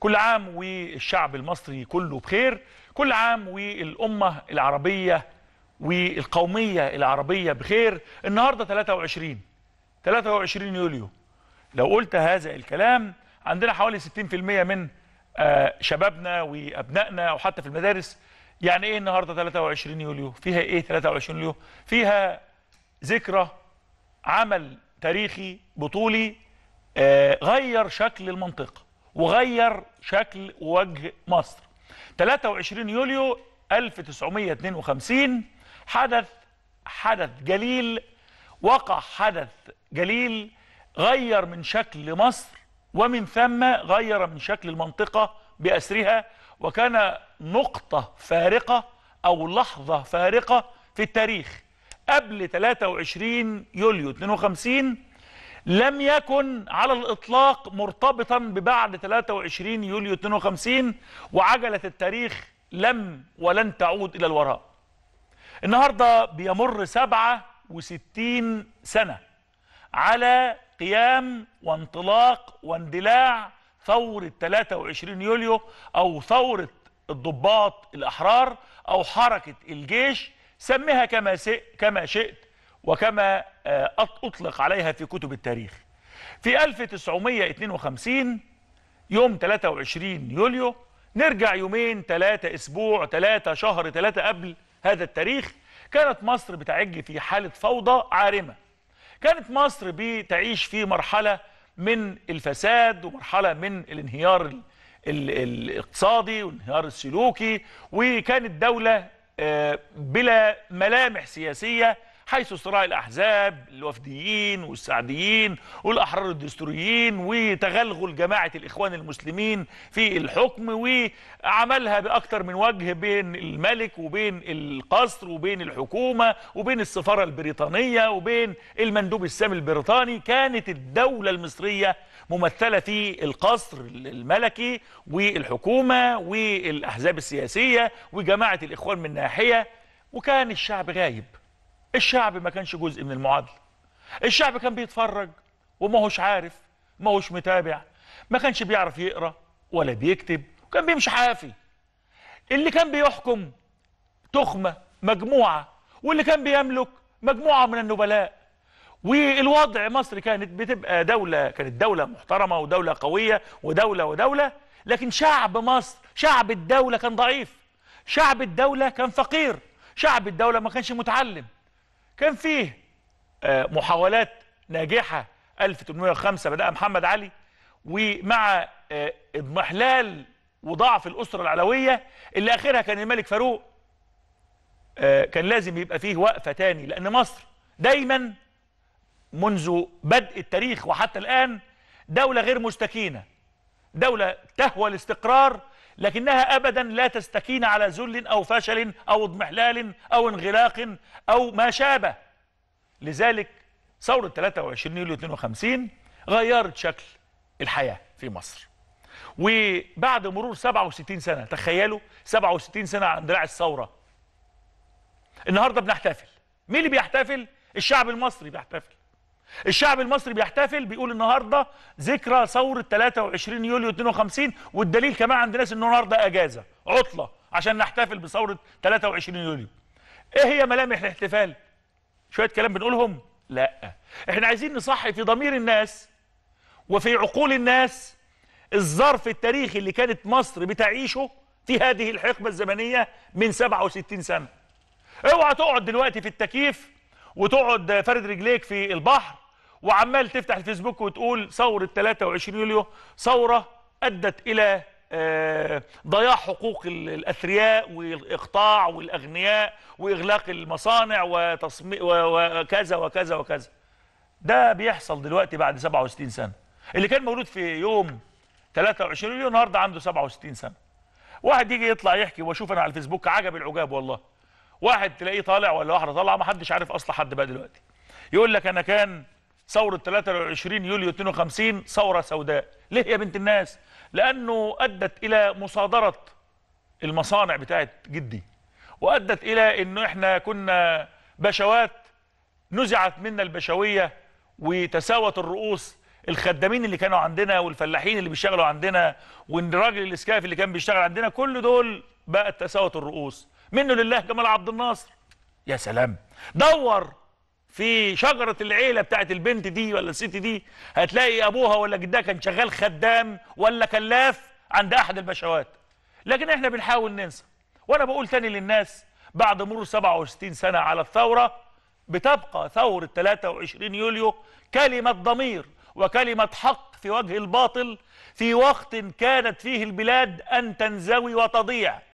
كل عام والشعب المصري كله بخير كل عام والأمة العربية والقومية العربية بخير النهاردة 23 23 يوليو لو قلت هذا الكلام عندنا حوالي 60% من آه، شبابنا وأبنائنا وحتى في المدارس يعني إيه النهاردة 23 يوليو فيها إيه 23 يوليو فيها ذكرى عمل تاريخي بطولي آه، غير شكل المنطقه وغير شكل ووجه مصر 23 يوليو 1952 حدث حدث جليل وقع حدث جليل غير من شكل مصر ومن ثم غير من شكل المنطقة بأسرها وكان نقطة فارقة أو لحظة فارقة في التاريخ قبل 23 يوليو 52 لم يكن على الإطلاق مرتبطا ببعد 23 يوليو 52 وعجلة التاريخ لم ولن تعود إلى الوراء النهاردة بيمر 67 سنة على قيام وانطلاق واندلاع ثورة 23 يوليو أو ثورة الضباط الأحرار أو حركة الجيش سميها كما, كما شئت وكما آه، أطلق عليها في كتب التاريخ في 1952 يوم 23 يوليو نرجع يومين ثلاثة أسبوع ثلاثة شهر ثلاثة قبل هذا التاريخ كانت مصر بتعج في حالة فوضى عارمة كانت مصر بتعيش في مرحلة من الفساد ومرحلة من الانهيار الاقتصادي والانهيار السلوكي وكانت دولة آه، بلا ملامح سياسية حيث صراع الأحزاب الوفديين والسعديين والأحرار الدستوريين وتغلغل جماعة الإخوان المسلمين في الحكم وعملها بأكثر من وجه بين الملك وبين القصر وبين الحكومة وبين السفارة البريطانية وبين المندوب السامي البريطاني كانت الدولة المصرية ممثلة في القصر الملكي والحكومة والأحزاب السياسية وجماعة الإخوان من ناحية وكان الشعب غايب الشعب ما كانش جزء من المعادله الشعب كان بيتفرج وما هوش عارف ما هوش متابع ما كانش بيعرف يقرا ولا بيكتب وكان بيمشي حافي اللي كان بيحكم تخمه مجموعه واللي كان بيملك مجموعه من النبلاء والوضع مصر كانت بتبقى دولة كانت دولة محترمة ودولة قوية ودولة ودولة لكن شعب مصر شعب الدولة كان ضعيف شعب الدولة كان فقير شعب الدولة ما كانش متعلم كان فيه آه، محاولات ناجحة 1805 بدأ محمد علي ومع آه، اضمحلال وضعف الأسرة العلوية اللي آخرها كان الملك فاروق آه، كان لازم يبقى فيه وقفة تاني لأن مصر دايما منذ بدء التاريخ وحتى الآن دولة غير مستكينة دولة تهوى الاستقرار لكنها أبدا لا تستكين على ذل أو فشل أو اضمحلال أو انغلاق أو ما شابه لذلك ثورة 23 يوليو 52 غيرت شكل الحياة في مصر وبعد مرور 67 سنة تخيلوا 67 سنة عن اندلاع الثورة النهاردة بنحتفل مين اللي بيحتفل؟ الشعب المصري بيحتفل الشعب المصري بيحتفل بيقول النهارده ذكرى ثوره 23 يوليو 52 والدليل كمان عند ناس ان النهارده اجازه عطله عشان نحتفل بثوره 23 يوليو. ايه هي ملامح الاحتفال؟ شويه كلام بنقولهم؟ لا. احنا عايزين نصحي في ضمير الناس وفي عقول الناس الظرف التاريخي اللي كانت مصر بتعيشه في هذه الحقبه الزمنيه من 67 سنه. اوعى تقعد دلوقتي في التكييف وتقعد فارد رجليك في البحر وعمال تفتح الفيسبوك وتقول ثورة 23 يوليو ثورة أدت إلى آه، ضياع حقوق الأثرياء والإقطاع والأغنياء وإغلاق المصانع وكذا وكذا وكذا ده بيحصل دلوقتي بعد 67 سنة اللي كان مولود في يوم 23 يوليو النهارده عنده 67 سنة واحد يجي يطلع يحكي واشوف انا على الفيسبوك عجب العجاب والله واحد تلاقيه طالع ولا واحده طالعه ما حدش عارف اصلا حد بقى دلوقتي يقول لك انا كان ثورة 23 يوليو 52 ثورة سوداء ليه يا بنت الناس لأنه أدت إلى مصادرة المصانع بتاعت جدي وأدت إلى أنه إحنا كنا بشوات نزعت منا البشوية وتساوت الرؤوس الخدامين اللي كانوا عندنا والفلاحين اللي بيشتغلوا عندنا والراجل الاسكاف اللي كان بيشتغل عندنا كل دول بقت تساوت الرؤوس منه لله جمال عبد الناصر يا سلام دور في شجرة العيلة بتاعت البنت دي ولا الست دي هتلاقي أبوها ولا جدها كان شغال خدام ولا كلاف عند أحد البشوات لكن إحنا بنحاول ننسى وأنا بقول تاني للناس بعد مرور 67 سنة على الثورة بتبقى ثورة 23 يوليو كلمة ضمير وكلمة حق في وجه الباطل في وقت كانت فيه البلاد أن تنزوي وتضيع